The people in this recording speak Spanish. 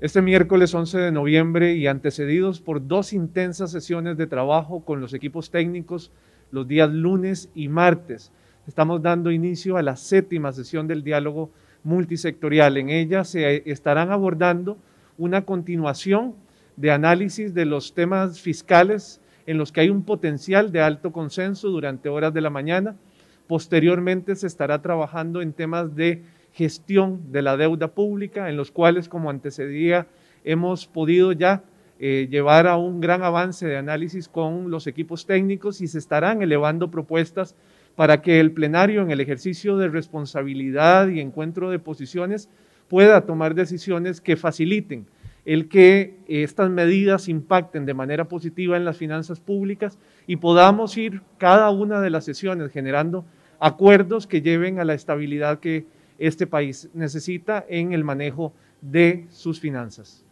Este miércoles 11 de noviembre y antecedidos por dos intensas sesiones de trabajo con los equipos técnicos los días lunes y martes, estamos dando inicio a la séptima sesión del diálogo multisectorial. En ella se estarán abordando una continuación de análisis de los temas fiscales en los que hay un potencial de alto consenso durante horas de la mañana. Posteriormente se estará trabajando en temas de gestión de la deuda pública, en los cuales, como antecedía, hemos podido ya eh, llevar a un gran avance de análisis con los equipos técnicos y se estarán elevando propuestas para que el plenario en el ejercicio de responsabilidad y encuentro de posiciones pueda tomar decisiones que faciliten el que eh, estas medidas impacten de manera positiva en las finanzas públicas y podamos ir cada una de las sesiones generando acuerdos que lleven a la estabilidad que este país necesita en el manejo de sus finanzas.